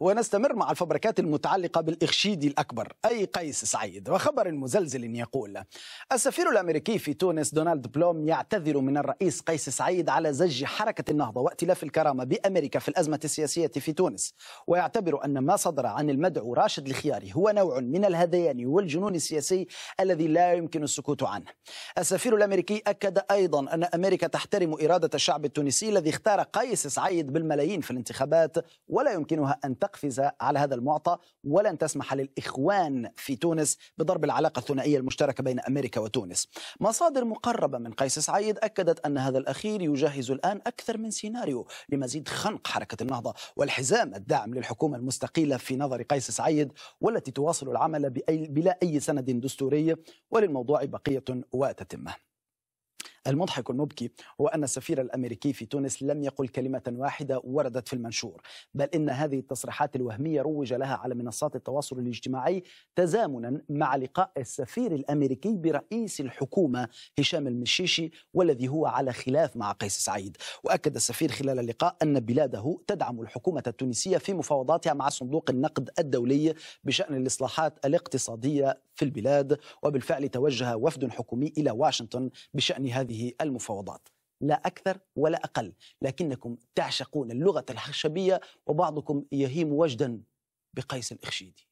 ونستمر مع الفبركات المتعلقة بالإخشيدي الأكبر أي قيس سعيد وخبر مزلزل يقول السفير الأمريكي في تونس دونالد بلوم يعتذر من الرئيس قيس سعيد على زج حركة النهضة وائتلاف الكرامة بأمريكا في الأزمة السياسية في تونس ويعتبر أن ما صدر عن المدعو راشد الخياري هو نوع من الهذيان والجنون السياسي الذي لا يمكن السكوت عنه السفير الأمريكي أكد أيضا أن أمريكا تحترم إرادة الشعب التونسي الذي اختار قيس سعيد بالملايين في الانتخابات ولا يمكنها أن أن تقفز على هذا المعطى ولن تسمح للإخوان في تونس بضرب العلاقة الثنائية المشتركة بين أمريكا وتونس مصادر مقربة من قيس سعيد أكدت أن هذا الأخير يجهز الآن أكثر من سيناريو لمزيد خنق حركة النهضة والحزام الداعم للحكومة المستقيلة في نظر قيس سعيد والتي تواصل العمل بلا أي سند دستوري وللموضوع بقية وتتمه المضحك المبكي هو أن السفير الأمريكي في تونس لم يقل كلمة واحدة وردت في المنشور بل إن هذه التصريحات الوهمية روج لها على منصات التواصل الاجتماعي تزامنا مع لقاء السفير الأمريكي برئيس الحكومة هشام المشيشي والذي هو على خلاف مع قيس سعيد وأكد السفير خلال اللقاء أن بلاده تدعم الحكومة التونسية في مفاوضاتها مع صندوق النقد الدولي بشأن الإصلاحات الاقتصادية في البلاد وبالفعل توجه وفد حكومي إلى واشنطن بشأن هذه هذه المفاوضات لا أكثر ولا أقل لكنكم تعشقون اللغة الخشبية وبعضكم يهيم وجدا بقيس الإخشيدي